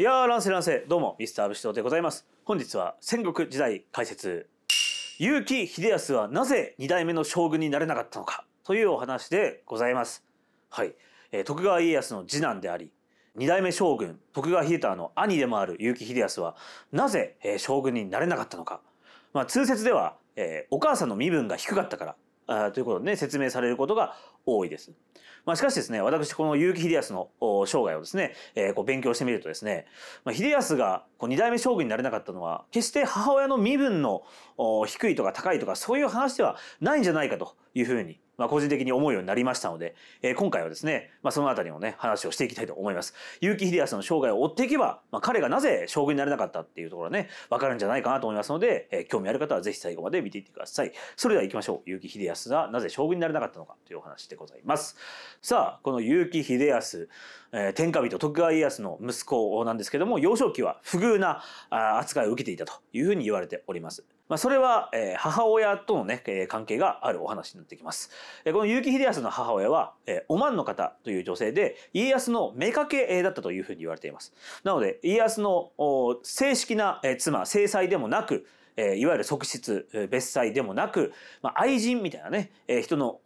いやー乱世乱世どうもミスター武士堂でございます本日は戦国時代解説結城秀康はなぜ2代目の将軍になれなかったのかというお話でございますはい、え徳川家康の次男であり2代目将軍徳川秀太の兄でもある結城秀康はなぜ、え将軍になれなかったのかまあ通説では、えー、お母さんの身分が低かったからあということでね、説明されることが多いです。まあ、しかしですね、私、この結城秀康の生涯をですね、えー、こう勉強してみるとですね、まあ、秀康がこう2代目将軍になれなかったのは、決して母親の身分の低いとか高いとか、そういう話ではないんじゃないかというふうにまあ、個人的に思うようになりましたので、えー、今回はですね、まあ、そのあたりのね、話をしていきたいと思います。結城秀康の生涯を追っていけば、まあ、彼がなぜ将軍になれなかったっていうところね、わかるんじゃないかなと思いますので、えー、興味ある方はぜひ最後まで見ていってください。それでは行きましょう。結城秀康がなぜ将軍になれなかったのかというお話でございます。さあ、この結城秀康、えー、天下人徳川家康の息子なんですけども、幼少期は不遇な扱いを受けていたというふうに言われております。まあ、それは、えー、母親とのね、えー、関係があるお話になってきます。えー、この結城秀康の母親は、えー、おまんの方という女性で、家康の妾だったというふうに言われています。なので、家康の正式な、えー、妻、正妻でもなく、えいわゆる側室、別妻でもなく、まあ、愛人みたいなね、え人の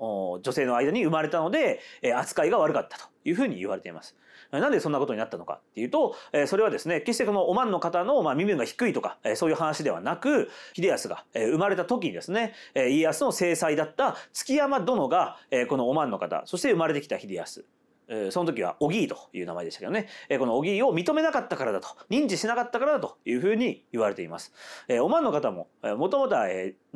女性の間に生まれたので、え扱いが悪かったというふうに言われています。なんでそんなことになったのかっていうと、えそれはですね、決してこのおまんの方の、ま身分が低いとか、えそういう話ではなく、秀康が、え生まれた時にですね、え家康の正妻だった築山殿が、えこのおまんの方、そして生まれてきた秀康その時はおぎーという名前でしたけどね、このおぎいを認めなかったからだと、認知しなかったからだというふうに言われています。おまんの方も、もともとは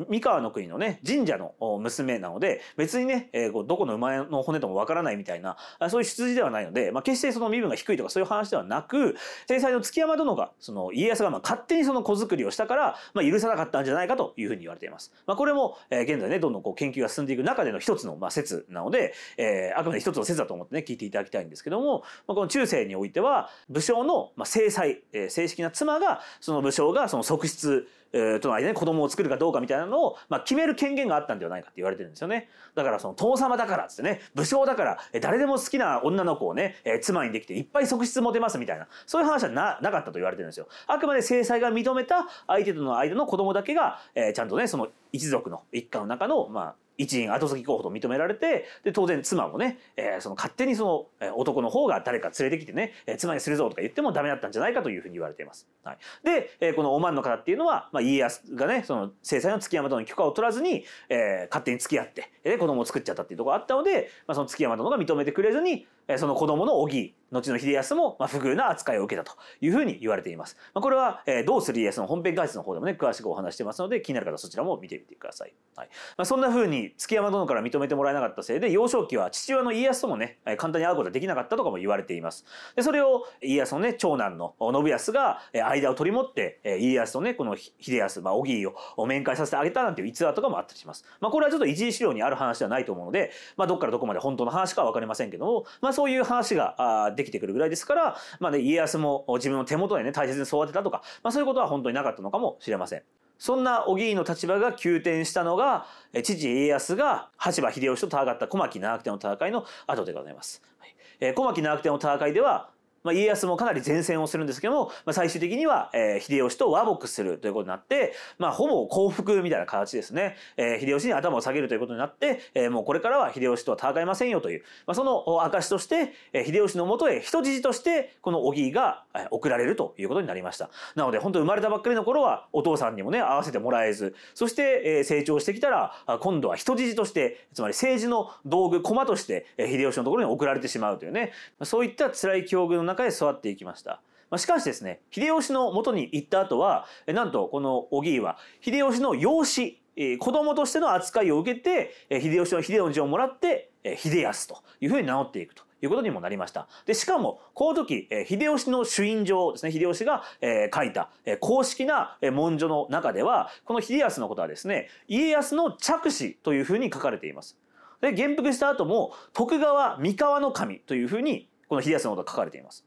三河の国のね神社の娘なので別にね、えー、どこの馬の骨ともわからないみたいなそういう出自ではないので、まあ、決してその身分が低いとかそういう話ではなく制裁の月山殿がその家康がまあ勝手にその子作りをしたから、まあ、許さなかったんじゃないかというふうに言われています。まあ、これも、えー、現在ねどんどんこう研究が進んでいく中での一つのまあ説なので、えー、あくまで一つの説だと思ってね聞いていただきたいんですけども、まあ、この中世においては武将のま制裁、えー、正式な妻がその武将がその側室えー、との間に子供を作るかどうかみたいなのを、まあ、決める権限があったんではないかって言われてるんですよね。だからその殿様だからっつってね、武将だから、え誰でも好きな女の子をね、えー、妻にできていっぱい側室持てますみたいな、そういう話はななかったと言われてるんですよ。あくまで制裁が認めた相手との間の子供だけが、えー、ちゃんとね、その一族の一家の中の、まあ、一員後継ぎ候補と認められてで当然妻もね、えー、その勝手にその男の方が誰か連れてきてね、えー、妻にするぞとか言ってもダメだったんじゃないかというふうに言われています。はい、で、えー、このおまんの方っていうのは、まあ、家康がねその制裁の築山殿に許可を取らずに、えー、勝手に付き合って、えー、子供を作っちゃったっていうところがあったので、まあ、その築山殿が認めてくれずに、えー、その子供のお木後の秀康も、まあ、不遇な扱いを受けたというふうに言われています。まあ、これは、えー、どうする家康の本編解説の方でもね、詳しくお話してますので、気になる方そちらも見てみてください。はい。まあ、そんなふうに、築山殿から認めてもらえなかったせいで、幼少期は父親の家康ともね、簡単に会うことができなかったとかも言われています。で、それを家康のね、長男の信康が、え、間を取り持って、え、家康とね、この秀康、まあ、小木を面会させてあげたなんていう逸話とかもあったりします。まあ、これはちょっと一時資料にある話ではないと思うので、まあ、どっからどこまで本当の話かはわかりませんけども、まあ、そういう話が、あできてくるぐらいですから、まあね、家康も自分の手元でね大切に育てたとか、まあ、そういうことは本当になかったのかもしれません。そんなおぎの立場が急転したのが父家康が羽柴秀吉と戦った小牧長久手の戦いの後でございます。はいえー、小牧長久手の戦いではまあ、家康もかなり前線をするんですけども、まあ、最終的には、えー、秀吉と和睦するということになって、まあ、ほぼ降伏みたいな形ですね、えー、秀吉に頭を下げるということになって、えー、もうこれからは秀吉とは戦いませんよという、まあ、その証として、えー、秀吉のもとへ人質としてこの小木が送られるということになりましたなので本当生まれたばっかりの頃はお父さんにもね会わせてもらえずそして、えー、成長してきたら今度は人質としてつまり政治の道具駒として秀吉のところに送られてしまうというねそういった辛い境遇の中中へ座っていきました。まあ、しかしですね、秀吉の元に行った後は、なんとこのおぎは、秀吉の養子、子供としての扱いを受けて、秀吉の秀の字をもらって、秀康というふうに名乗っていくと。いうことにもなりました。で、しかも、この時、秀吉の朱印状ですね、秀吉が、え書いた、え公式な文書の中では、この秀康のことはですね、家康の着手というふうに書かれています。で、元服した後も、徳川三河の神というふうにこの秀康のことが書かれています。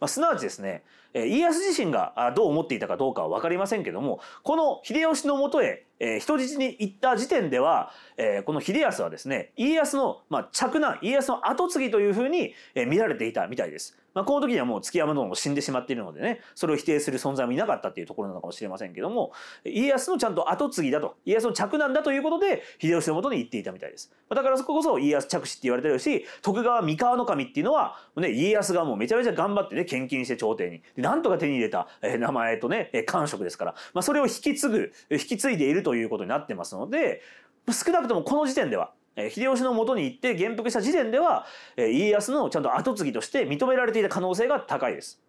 まあ、すなわちですね、え家康自身がどう思っていたかどうかは分かりませんけどもこの秀吉のもとへえー、人質に行った時点では、えー、この秀康はですね家康の、まあ、嫡男家康の跡継ぎというふうに、えー、見られていたみたいです。まあ、この時にはもう築山殿も死んでしまっているのでねそれを否定する存在もいなかったっていうところなのかもしれませんけども家康のちゃんと跡継ぎだと家康の嫡男だということで秀吉のもとに行っていたみたいです。まあ、だからそここそ家康嫡子って言われてるし徳川三河守っていうのは、ね、家康がもうめちゃめちゃ頑張ってね献金して朝廷になんとか手に入れた、えー、名前とね官職ですから、まあ、それを引き継ぐ引き継いでいるとということになってますので少なくともこの時点では秀吉のもとに行って元服した時点では家康のちゃんと跡継ぎとして認められていた可能性が高いです。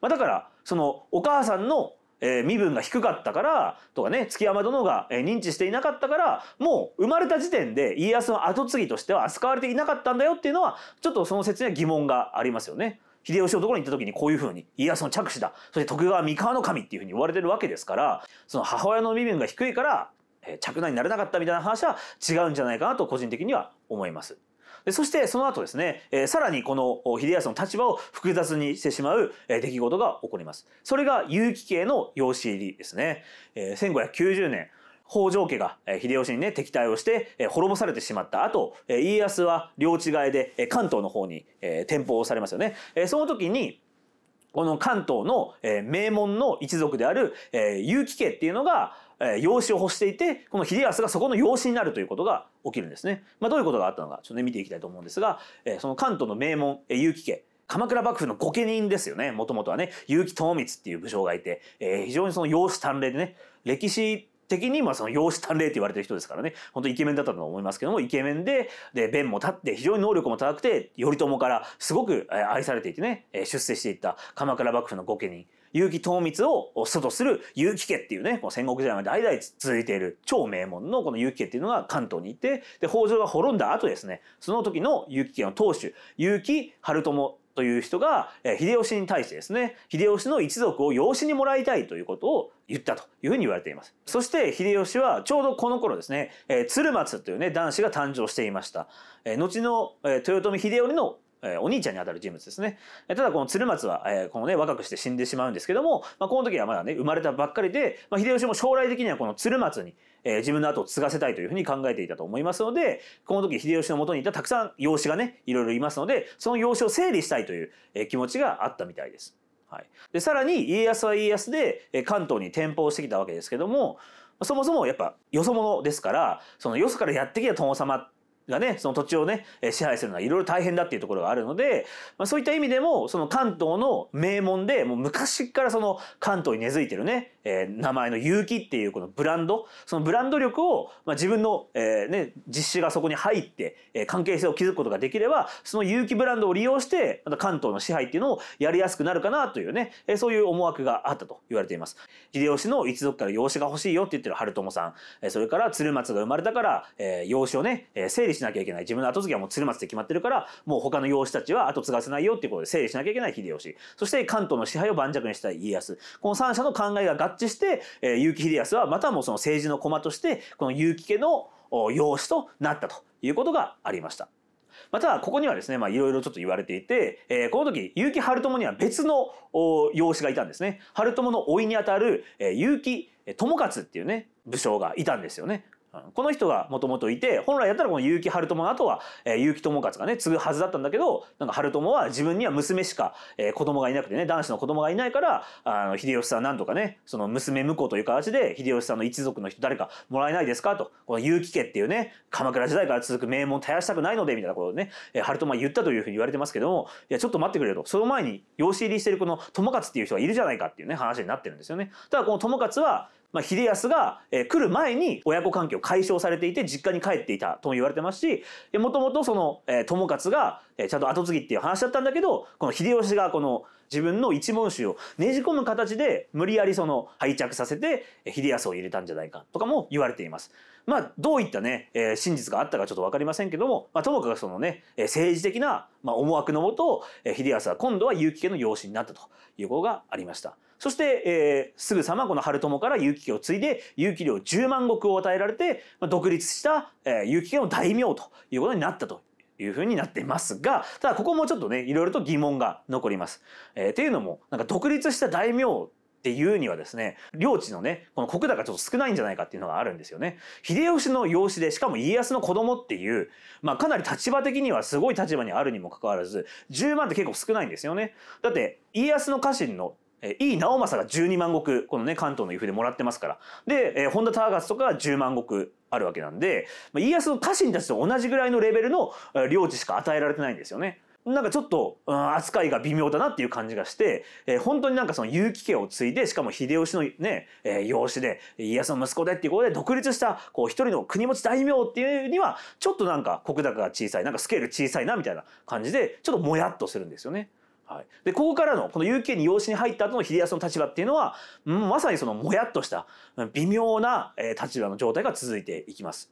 まだからそのお母さんの身分が低かったからとかね築山殿が認知していなかったからもう生まれた時点で家康の跡継ぎとしては扱われていなかったんだよっていうのはちょっとその説には疑問がありますよね。秀吉のところに行った時にこういうふうに家康の着手だそして徳川三河の神っていうふうに言われてるわけですからその母親の身分が低いから嫡男になれなかったみたいな話は違うんじゃないかなと個人的には思います。でそしてその後ですね、えー、さらにこの秀康の立場を複雑にしてしまう、えー、出来事が起こります。それが結城家の養子入りですね。えー、1590年北条家が秀吉にね敵対をして滅ぼされてしまった後家康は領地替えで関東の方に転封をされますよね。その時にこの関東の名門の一族である結城家っていうのが養子を欲していてこの秀康がそこの養子になるということが起きるんですね。まあ、どういうことがあったのかちょっと、ね、見ていきたいと思うんですがその関東の名門結城家鎌倉幕府の御家人ですよね。もともとはね、結城東光っていう武将がいて、え非常にその養子端麗でね、歴史的にまあその容姿端麗って言われてる人ですからね本当イケメンだったと思いますけどもイケメンでで弁も立って非常に能力も高くて頼朝からすごく愛されていてね出世していった鎌倉幕府の御家人結城東光を祖とする結城家っていうねこの戦国時代まで代々続いている超名門のこの結城家っていうのが関東にいてで北条が滅んだ後ですねその時の結城家の当主結城春友という人がえ秀吉に対してですね秀吉の一族を養子にもらいたいということを言ったというふうに言われていますそして秀吉はちょうどこの頃ですねえ鶴松というね男子が誕生していましたえ後のえ豊臣秀頼のえー、お兄ちゃんにあたる人物ですね。ただこの鶴松は、えー、このね若くして死んでしまうんですけども、まあ、この時はまだね生まれたばっかりで、まあ、秀吉も将来的にはこの鶴松に、えー、自分の後を継がせたいというふうに考えていたと思いますのでこの時秀吉のもとにいたたくさん養子がねいろいろいますのでその養子を整理したいという、えー、気持ちがあったみたいです。はい、でさらに家康は家康で、えー、関東に転覆してきたわけですけどもそもそもやっぱよそ者ですからそのよそからやってきた殿様ってがねその土地をね支配するのはいろいろ大変だっていうところがあるので、まあ、そういった意味でもその関東の名門でもう昔からその関東に根付いてるね、えー、名前の結城っていうこのブランドそのブランド力を、まあ、自分の、えー、ね、実施がそこに入って、えー、関係性を築くことができればその結城ブランドを利用してまた関東の支配っていうのをやりやすくなるかなというね、えー、そういう思惑があったと言われています。秀吉の一族から養子が欲しいよって言ってる春友さん、えー、それから鶴松が生まれたから、えー、養子をね整理しなきゃいけない自分の後継ぎはもう鶴松って決まってるからもう他の養子たちは後継がせないよっていうことで整理しなきゃいけない秀吉そして関東の支配を盤石にしたい家康この3者の考えが合致して、えー、結城秀康はまたもうその政治の駒としてこの結城家の養子となったということがありました。またここにはですねいろいろちょっと言われていて、えー、この時結城春友には別の養子がいたんですね。春友の甥にあたる、えー、結城友勝っていうね武将がいたんですよね。この人がもともといて本来だったらこの結城春友の後は、えー、結城友勝がね継ぐはずだったんだけどなんか春友は自分には娘しか、えー、子供がいなくてね男子の子供がいないからあの秀吉さんなんとかねその娘婿という形で秀吉さんの一族の人誰かもらえないですかとこの結城家っていうね鎌倉時代から続く名門絶やしたくないのでみたいなことをね、えー、春友は言ったというふうに言われてますけどもいやちょっと待ってくれとその前に養子入りしてるこの友勝っていう人がいるじゃないかっていうね話になってるんですよね。ただこの友勝はまあ、秀康が、え来る前に親子関係を解消されていて実家に帰っていたとも言われてますしもともとその、え友勝が、えちゃんと跡継ぎっていう話だったんだけどこの秀吉がこの自分の一文集をねじ込む形で無理やりその拝着させて秀康を入れたんじゃないかとかも言われています。まあ、どういったね、え真実があったかちょっと分かりませんけども、まあ、ともかくそのね、え政治的な、ま思惑のもと、え秀康は今度は結城家の養子になったということがありました。そして、えー、すぐさまこの春友から結城を継いで、結城領10万石を与えられて、まあ、独立した、えー、結城家の大名ということになったというふうになってますが、ただここもちょっとね、いろいろと疑問が残ります。えー、っていうのも、なんか独立した大名っていうにはですね、領地のね、この国高ちょっと少ないんじゃないかっていうのがあるんですよね。秀吉の養子で、しかも家康の子供っていう、まあかなり立場的にはすごい立場にあるにもかかわらず、10万って結構少ないんですよね。だって、家康の家臣のえー、井伊直政が12万石このね関東の由布でもらってますからで、えー、本田忠勝とか10万石あるわけなんで、まあ、家康の家臣たちと同じぐらいのレベルの領地しか与えられてないんですよね。なんかちょっと、うん、扱いが微妙だなっていう感じがして、えー、本当になんかその結城家を継いでしかも秀吉のね、えー、養子で家康の息子でっていうことで独立したこう一人の国持ち大名っていうにはちょっとなんか国高が小さいなんかスケール小さいなみたいな感じでちょっともやっとするんですよね。はい、でここからのこの UK に養子に入った後の秀康の立場っていうのは、うん、まさにそのもやっとした微妙な、えー、立場の状態が続いていきます。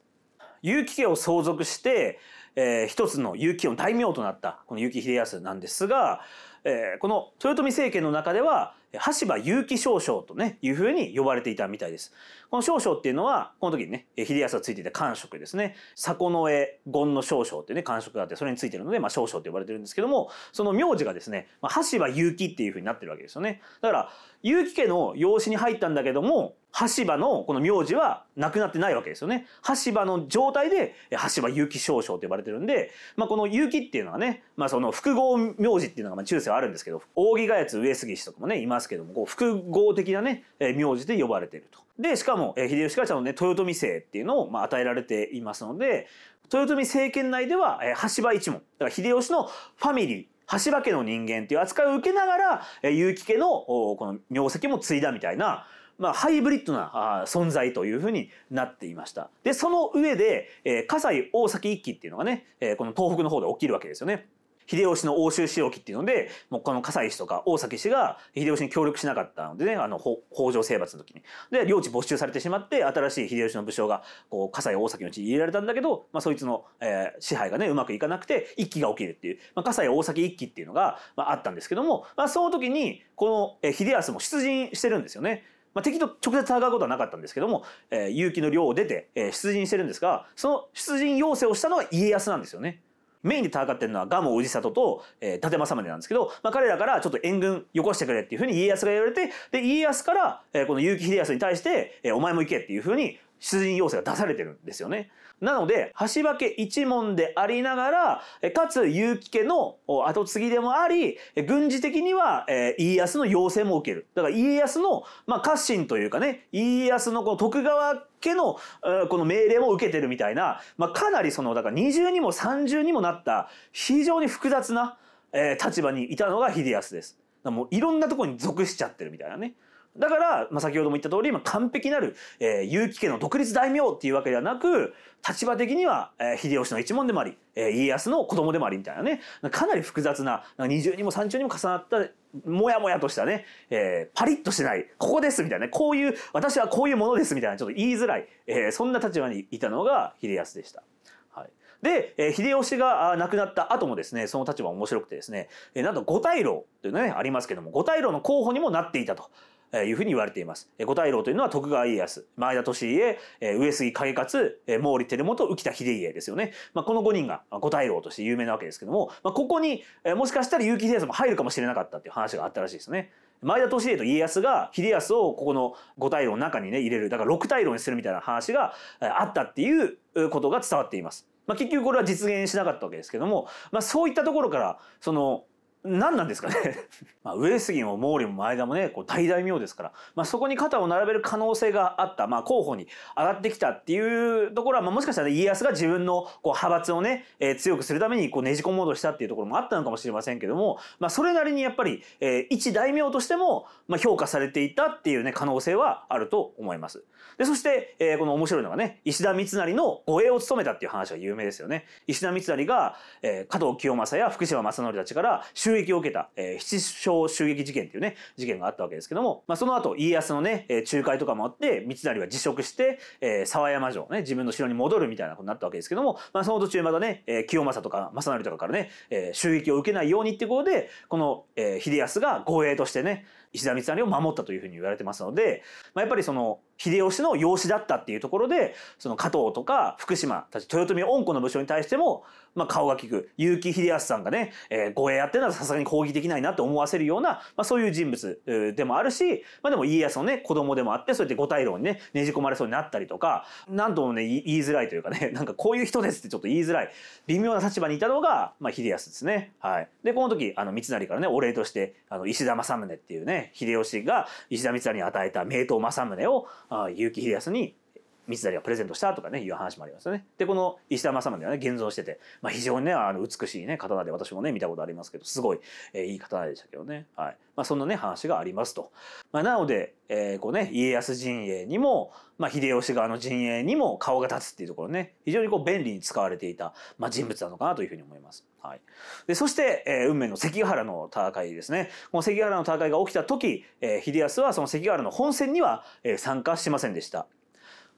結城家を相続して、えー、一つの結城の大名となったこの結城秀康なんですが、えー、この豊臣政権の中では羽柴結城少将とね、いうふうに呼ばれていたみたいです。この少将っていうのは、この時にね、秀康がついていた官職ですね。迫の絵、権の少将っていうね、官職があって、それについてるので、まあ少将って呼ばれてるんですけども、その名字がですね、まあ、羽柴結城っていうふうになってるわけですよね。だから、結城家の養子に入ったんだけども、羽柴のこの名字はなくなってないわけですよね。羽柴の状態で、羽柴結城少将と呼ばれてるんで、まあ、この結城っていうのはね、まあ、その複合名字っていうのがまあ中世はあるんですけど、扇ヶ谷上杉氏とかもね、いますますけどもこう複合的なね、えー、名字で呼ばれていると。でしかも、えー、秀吉からちゃんとね豊臣姓っていうのを、まあ、与えられていますので豊臣政権内では、えー、橋場一門だから秀吉のファミリー橋場家の人間っていう扱いを受けながら、えー、結城家のこの名跡も継いだみたいなまあ、ハイブリッドなあ存在というふうになっていました。で、その上で、えー、西大崎一揆っていうのがね、えー、この東北の方で起きるわけですよね。秀吉の欧州使用きっていうのでもうこの笠井氏とか大崎氏が秀吉に協力しなかったのでねあの北条征伐の時に。で領地没収されてしまって新しい秀吉の武将がこう笠井大崎の地に入れられたんだけど、まあ、そいつの、えー、支配がねうまくいかなくて一揆が起きるっていう、まあ、笠井大崎一揆っていうのが、まあ、あったんですけども、まあ、その時にこの秀康も出陣してるんですよね。まあ、敵と直接戦うことはなかったんですけども、えー、結城の領を出て、えー、出陣してるんですがその出陣要請をしたのは家康なんですよね。メインで戦ってるのはガモ氏里と、えー、伊達政宗なんですけど、まあ、彼らからちょっと援軍よこしてくれっていうふうに家康が言われてで家康から、えー、この結城秀康に対して、えー、お前も行けっていうふうに出陣要請が出されてるんですよね。なので、橋場家一門でありながら、かつ結城家の後継ぎでもあり、軍事的には、家康の要請も受ける。だから家康の、まあ、家臣というかね、家康のこの徳川家の、この命令も受けてるみたいな、まあ、かなりその、だから二重にも三重にもなった、非常に複雑な、立場にいたのが秀康です。もういろんなところに属しちゃってるみたいなね。だから、まあ、先ほども言った通り、まあ、完璧なる、えー、結城家の独立大名っていうわけではなく立場的には、えー、秀吉の一門でもあり、えー、家康の子供でもありみたいなねかなり複雑なな二重にも三重にも重なったもやもやとしたね、えー、パリッとしないここですみたいな、ね、こういう私はこういうものですみたいなちょっと言いづらい、えー、そんな立場にいたのが秀康でした。で、えー、秀吉が亡くなった後もですね、その立場面白くてですね、えー、なんと五大老というのね、ありますけども、五大老の候補にもなっていたと。いうふうに言われています。五大老というのは徳川家康、前田利家、上杉景勝、毛利輝元、浮田秀家ですよね。まあ、この5人が五大老として有名なわけですけども、まあ、ここにもしかしたら結城秀康も入るかもしれなかったっていう話があったらしいですね。前田利家と家康が秀康をここの五大老の中にね入れるだから六大老にするみたいな話があったっていうことが伝わっています。まあ、結局これは実現しなかったわけですけども、まあ、そういったところからその何なんですかね まあ、上杉も毛利も前田もねこう大大名ですから、まあ、そこに肩を並べる可能性があった、まあ、候補に上がってきたっていうところは、まあ、もしかしたら家康が自分のこう派閥をね、えー、強くするためにこうねじ込もうとしたっていうところもあったのかもしれませんけども、まあ、それなりにやっぱり、えー、一大名としても、まあ、評価されていたっていうね可能性はあると思います。でそして、えー、この面白いのがね石田三成の護衛を務めたっていう話は有名ですよね。石田三成が、えー、加藤清正や福島正則たちから撃を受けた、えー、七将襲撃事件っていうね事件があったわけですけども、まあ、その後家康のね、えー、仲介とかもあって三成は辞職して、えー、沢山城ね自分の城に戻るみたいなことになったわけですけども、まあ、その途中またね、えー、清正とか正成とかからね、えー、襲撃を受けないようにってことでこの、えー、秀康が護衛としてね、石田三成を守ったというふうに言われてますので、まあ、やっぱりその秀吉の養子だったっていうところでその加藤とか福島たち豊臣恩子の武将に対しても、まあ、顔が利く結城秀康さんがね、えー、護衛やってるのはさすがに抗議できないなって思わせるような、まあ、そういう人物でもあるし、まあ、でも家康のね子供でもあってそうやって五大老にねねじ込まれそうになったりとか何ともね言いづらいというかね なんかこういう人ですってちょっと言いづらい微妙な立場にいたのが、まあ、秀康ですね。はい、でこの時あの三成からねお礼としてあの石田政宗っていうね秀吉が石田三成に与えた名刀政宗を結城秀康に三成がプレゼントしたとかねいう話もありますよね。でこの石田正宗はね現存してて、まあ、非常にねあの美しいね刀で私もね見たことありますけどすごい、えー、いい刀でしたけどね、はいまあ、そんなね話がありますと。まあ、なので、えーこうね、家康陣営にも、まあ、秀吉側の陣営にも顔が立つっていうところね非常にこう便利に使われていた、まあ、人物なのかなというふうに思います。はい、でそして、えー、運命の関ヶ原の戦いですね。この関ヶ原の戦いが起きた時、えー、秀康はその関ヶ原の本戦には、えー、参加しませんでした。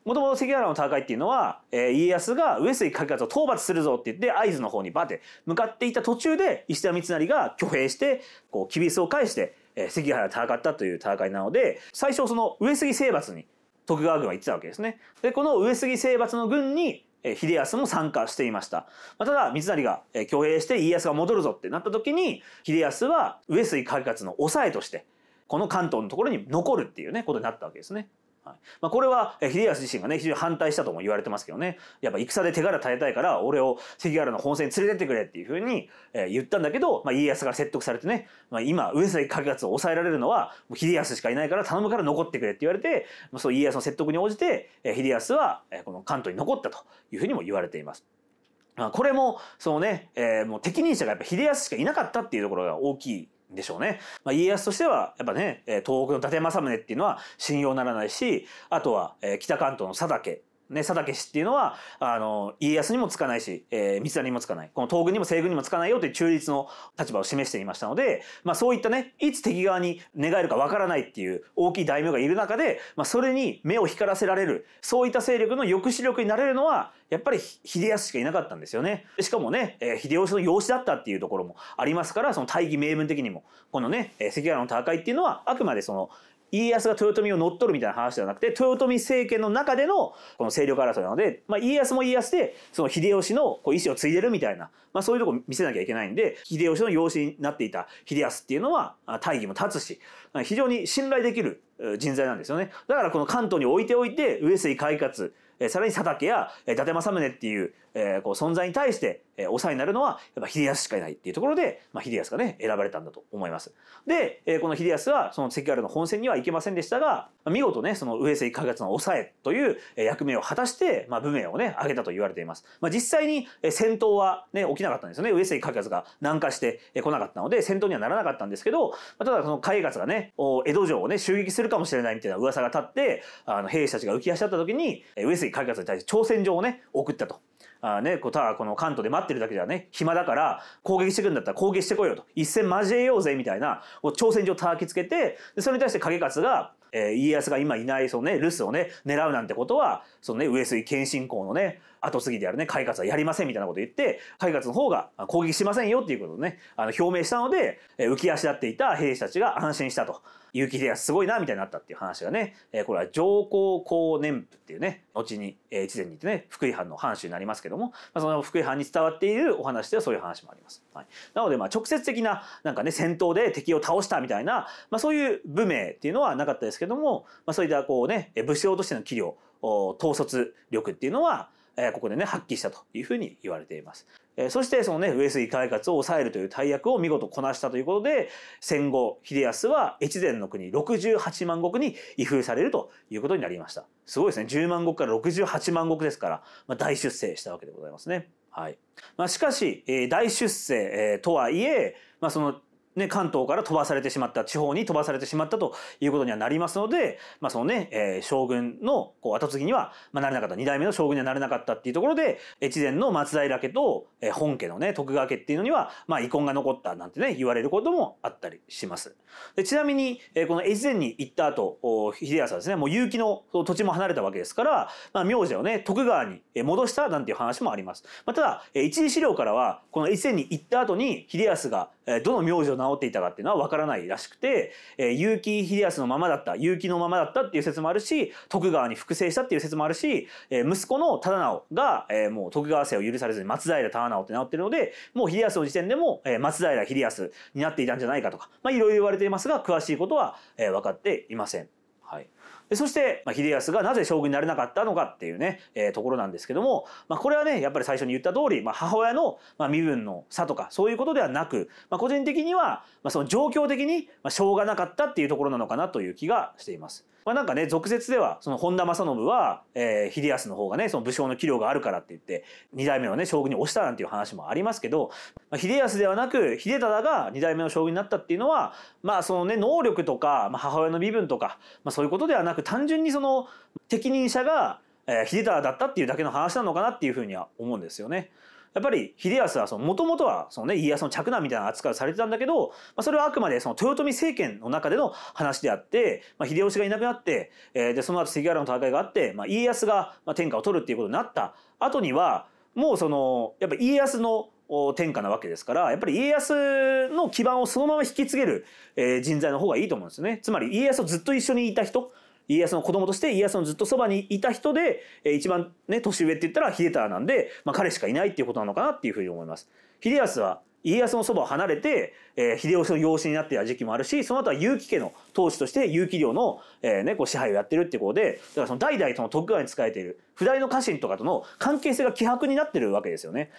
もともと関ヶ原の戦いっていうのは、えー、家康が上杉景勝を討伐するぞって言って会津の方にバて向かっていた途中で石田三成が挙兵してこうキビスを返して、えー、関ヶ原戦ったという戦いなので最初その上杉征伐に徳川軍は行ってたわけですね。でこの上杉征伐の軍に秀康も参加していました。ただ、三成が挙兵して家康が戻るぞってなった時に、秀康は上杉景勝の抑えとして、この関東のところに残るっていうね、ことになったわけですね。はいまあ、これは秀康自身がね非常に反対したとも言われてますけどねやっぱ戦で手柄耐えたいから俺を関ヶ原の本戦に連れてってくれっていうふうに言ったんだけど、まあ、家康から説得されてね、まあ、今上杉景勝を抑えられるのは秀康しかいないから頼むから残ってくれって言われて、まあ、その家康の説得に応じて秀康はこの関東に残ったというふうにも言われています。まあ、これもそのね、えー、もう適任者がやっぱ秀康しかいなかったっていうところが大きいでしょうね。まあ、家康としては、やっぱね、東北の伊達政宗っていうのは信用ならないし、あとは北関東の佐竹ね、佐竹氏っていうのはあの家康にもつかないし、えー、三成にもつかないこの東軍にも西軍にもつかないよという中立の立場を示していましたので、まあ、そういったねいつ敵側に寝返るかわからないっていう大きい大名がいる中で、まあ、それに目を光らせられるそういった勢力の抑止力になれるのはやっぱり秀康しかいなかったんですよね。しかもね、えー、秀吉の養子だったっていうところもありますからその大義名分的にもこのね関ヶ原の戦いっていうのはあくまでその家康が豊臣を乗っ取るみたいな話ではなくて豊臣政権の中でのこの勢力争いなので、まあ、家康も家康でその秀吉のこう意思を継いでるみたいな、まあ、そういうとこ見せなきゃいけないんで秀吉の養子になっていた秀康っていうのは大義も立つし非常に信頼できる人材なんですよね。だからこの関東に置いておいて上杉快活さらに佐竹や伊達政宗っていうえー、こう存在に対して、えー、抑えになるのはやっぱ秀康しかいないっていうところで、まあ、秀康がね選ばれたんだと思います。で、えー、この秀康はその関原の本戦には行けませんでしたが、見事ねその上杉景月の抑えという役目を果たして、まあ、武名をね挙げたと言われています。まあ、実際に戦闘はね起きなかったんですよね上杉景月が南下して来なかったので戦闘にはならなかったんですけど、まあ、ただその景勝がね江戸城をね襲撃するかもしれないみたいな噂が立ってあの兵士たちが浮き足立った時に上杉一勝に対して挑戦状をね送ったと。あね、こうただこの関東で待ってるだけじゃね暇だから攻撃してくるんだったら攻撃してこいよと一戦交えようぜみたいな挑戦状をたきつけてでそれに対して景勝が、えー、家康が今いないその、ね、留守をね狙うなんてことはその、ね、上杉謙信公のね後継ぎであるね開活はやりませんみたいなこと言って開活の方が攻撃しませんよっていうことをねあの表明したので浮き足立っていた兵士たちが安心したと結城秀康すごいなみたいになったっていう話がねこれは上皇后年譜っていうね後に越前にいってね福井藩の藩主になりますけども、まあ、その福井藩に伝わっているお話ではそういう話もあります。はい、なのでまあ直接的ななんかね戦闘で敵を倒したみたいな、まあ、そういう武名っていうのはなかったですけども、まあ、そういったこうね武将としての器量統率力っていうのはえここでね、発揮したというふうに言われています。えそしてそのね、上杉開発を抑えるという大役を見事こなしたということで、戦後、秀康は越前の国68万石に移封されるということになりました。すごいですね。10万石から68万石ですから、まあ、大出世したわけでございますね。はい。まあ、しかし、え大出世、えとはいえ、まあ、そのね、関東から飛ばされてしまった地方に飛ばされてしまったということにはなりますので、まあそのねえー、将軍のこう後継ぎには、まあ、なれなかった二代目の将軍にはなれなかったっていうところで越前の松平家と、えー、本家のね徳川家っていうのには、まあ、遺恨が残ったなんてね言われることもあったりします。でちなみに、えー、この越前に行った後秀康はですねもう結城の土地も離れたわけですから、まあ、名字をね徳川に戻したなんていう話もあります。まあ、ただ一次資料からはこの越前に行った後に秀康がえどの名字を名っていたかっていうのは分からないらしくて、えー、結城秀康のままだった結城のままだったっていう説もあるし徳川に複製したっていう説もあるし、えー、息子の忠直が、えー、もう徳川姓を許されずに松平忠直って名乗ってるのでもう秀康の時点でも、えー、松平秀康になっていたんじゃないかとかいろいろ言われていますが詳しいことは、えー、分かっていません。そして、まあ、秀康がなぜ将軍になれなかったのかっていうね、えー、ところなんですけども、まあ、これはねやっぱり最初に言った通り、まあ、母親の、まあ、身分の差とかそういうことではなく、まあ、個人的には、まあ、その状況的に、まあ、しょうがなかったっていうところなのかなという気がしています。まあ、なんかね俗説ではその本田正信は、えー、秀康の方がねその武将の器量があるからって言って2代目をね将軍に推したなんていう話もありますけど、まあ、秀康ではなく秀忠が2代目の将軍になったっていうのはまあそのね能力とか、まあ、母親の身分とか、まあ、そういうことではなく単純にその適任者が、えー、秀忠だったっていうだけの話なのかなっていうふうには思うんですよね。やっぱり秀康はもともとはその、ね、家康の嫡男みたいな扱いをされてたんだけど、まあ、それはあくまでその豊臣政権の中での話であって、まあ、秀吉がいなくなって、えー、でその後関ヶ原の戦いがあって、まあ、家康が天下を取るっていうことになった後にはもうそのやっぱ家康の天下なわけですからやっぱり家康の基盤をそのまま引き継げる人材の方がいいと思うんですよね。つまり家康をずっと一緒にいた人家康の子供として家康のずっとそばにいた人で、え一番ね年上って言ったら秀忠なんで、まあ、彼しかいないっていうことなのかなっていうふうに思います。秀康は家康のそばを離れて、えー、秀吉の養子になっていた時期もあるしその後は結城家の当主として結城領の、えーね、こう支配をやってるってことでだからその代々その徳川に仕えている譜代の家臣とかとの関係性が希薄になってるわけですよね。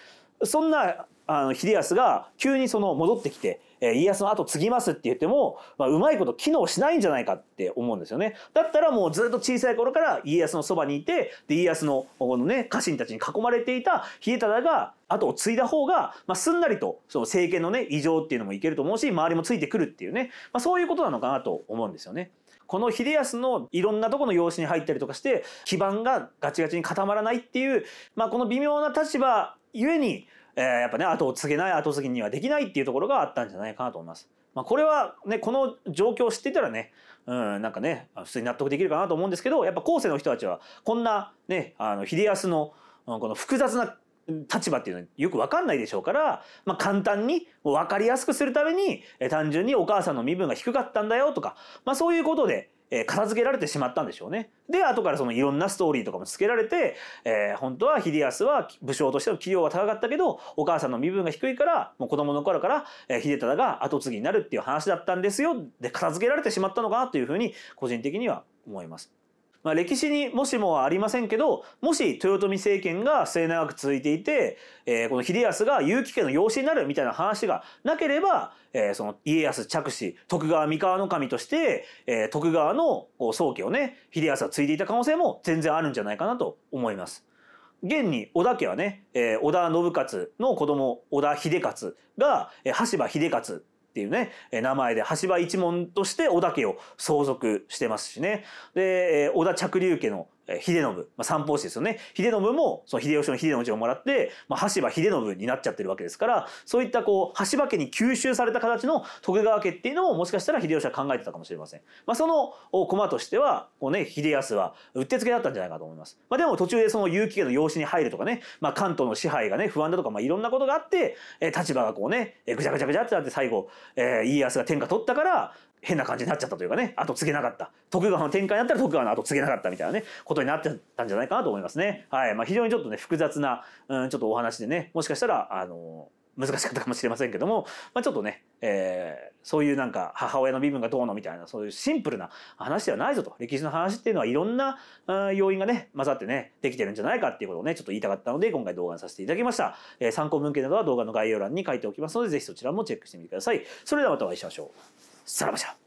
そんなあの秀康が急にその戻ってきて、え家康の後継ぎますって言っても、まあ、うまいこと機能しないんじゃないかって思うんですよね。だったらもうずっと小さい頃から家康のそばにいてで家康のこの、ね、家臣たちに囲まれていた秀忠が後を継いだ方が、まあ、すんなりとその政権のね異常っていうのもいけると思うし周りもついてくるっていうね、まあ、そういうことなのかなと思うんですよね。この秀康のいろんなとこの養子に入ったりとかして基盤がガチガチに固まらないっていう、まあ、この微妙な立場ゆえに、えー、やっぱね後を継げない後継ぎにはできないっていうところがあったんじゃないかなと思います。まあ、これはねこの状況を知ってたらね、うん、なんかね普通に納得できるかなと思うんですけどやっぱ後世の人たちはこんなねあの秀康のこの複雑な立場っていうのはよく分かんないでしょうから、まあ、簡単に分かりやすくするために単純にお母さんの身分が低かったんだよとか、まあ、そういうことでえー、片付けられてしまったんでしょうね。で後からそのいろんなストーリーとかもつけられて、えー、本当は秀康は武将としての器量が高かったけどお母さんの身分が低いからもう子供の頃から、えー、秀忠が跡継ぎになるっていう話だったんですよで片付けられてしまったのかなというふうに個人的には思います。まあ、歴史にもしもはありませんけどもし豊臣政権が末永く続いていて、えー、この秀康が結城家の養子になるみたいな話がなければ、えー、その家康嫡子徳川三河守として、えー、徳川のこう宗家をね秀康は継いでいた可能性も全然あるんじゃないかなと思います。現に織田家はね、えー、織田信勝の子供織田秀勝が、えー、羽柴秀勝っていうね名前で橋場一門として織田家を相続してますしねで織田着流家の秀信、まあ、三法師ですよね。秀信も、その秀吉の秀の字をもらって、まあ、羽柴秀信になっちゃってるわけですから、そういったこう、羽柴家に吸収された形の徳川家っていうのをもしかしたら秀吉は考えてたかもしれません。まあ、その駒としては、こうね、秀康はうってつけだったんじゃないかと思います。まあ、でも途中でその結城家の養子に入るとかね、まあ、関東の支配がね、不安だとか、まあ、いろんなことがあって、え立場がこうね、ぐちゃぐちゃぐちゃってなって最後、えー、家康が天下取ったから、変な感じになっちゃったというかね後継げなかった徳川の展開になったら徳川の後継げなかったみたいなねことになっちゃったんじゃないかなと思いますね。はいまあ、非常にちょっとね複雑な、うん、ちょっとお話でねもしかしたらあの難しかったかもしれませんけども、まあ、ちょっとね、えー、そういうなんか母親の身分がどうのみたいなそういうシンプルな話ではないぞと歴史の話っていうのはいろんな要因がね混ざってねできてるんじゃないかっていうことをねちょっと言いたかったので今回動画にさせていただきました、えー、参考文献などは動画の概要欄に書いておきますので是非そちらもチェックしてみてくださいそれではまたお会いしましょうさらばじゃ。